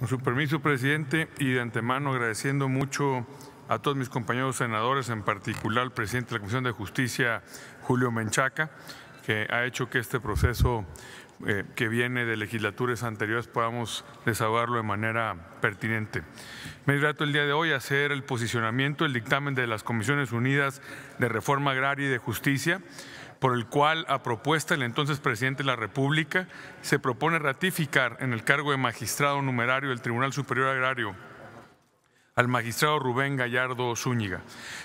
Con su permiso, presidente, y de antemano agradeciendo mucho a todos mis compañeros senadores, en particular al presidente de la Comisión de Justicia, Julio Menchaca, que ha hecho que este proceso eh, que viene de legislaturas anteriores podamos desahogarlo de manera pertinente. Me grato el día de hoy hacer el posicionamiento, el dictamen de las Comisiones Unidas de Reforma Agraria y de Justicia por el cual, a propuesta del entonces presidente de la República, se propone ratificar en el cargo de magistrado numerario del Tribunal Superior Agrario al magistrado Rubén Gallardo Zúñiga.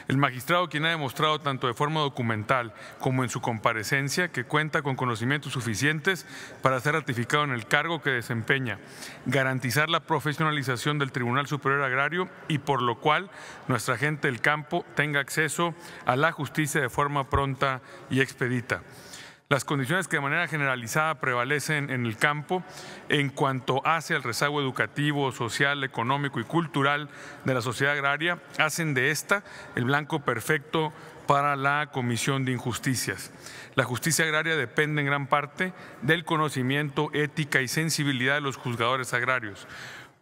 El magistrado quien ha demostrado tanto de forma documental como en su comparecencia que cuenta con conocimientos suficientes para ser ratificado en el cargo que desempeña, garantizar la profesionalización del Tribunal Superior Agrario y por lo cual nuestra gente del campo tenga acceso a la justicia de forma pronta y expedita las condiciones que de manera generalizada prevalecen en el campo en cuanto hace al rezago educativo, social, económico y cultural de la sociedad agraria, hacen de esta el blanco perfecto para la Comisión de Injusticias. La justicia agraria depende en gran parte del conocimiento, ética y sensibilidad de los juzgadores agrarios.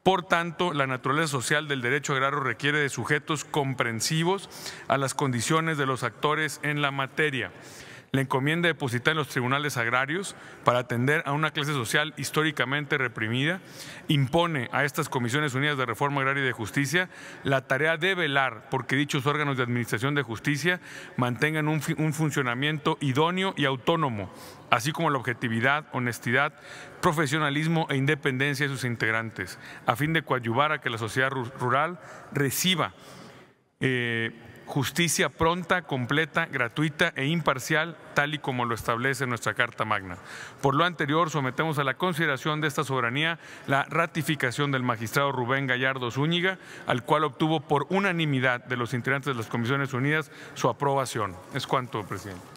Por tanto, la naturaleza social del derecho agrario requiere de sujetos comprensivos a las condiciones de los actores en la materia la encomienda depositar en los tribunales agrarios para atender a una clase social históricamente reprimida, impone a estas Comisiones Unidas de Reforma Agraria y de Justicia la tarea de velar porque dichos órganos de administración de justicia mantengan un, funcionamiento idóneo y autónomo, así como la objetividad, honestidad, profesionalismo e independencia de sus integrantes, a fin de coadyuvar a que la sociedad rural reciba eh, justicia pronta, completa, gratuita e imparcial, tal y como lo establece nuestra Carta Magna. Por lo anterior, sometemos a la consideración de esta soberanía la ratificación del magistrado Rubén Gallardo Zúñiga, al cual obtuvo por unanimidad de los integrantes de las Comisiones Unidas su aprobación. Es cuanto, presidente.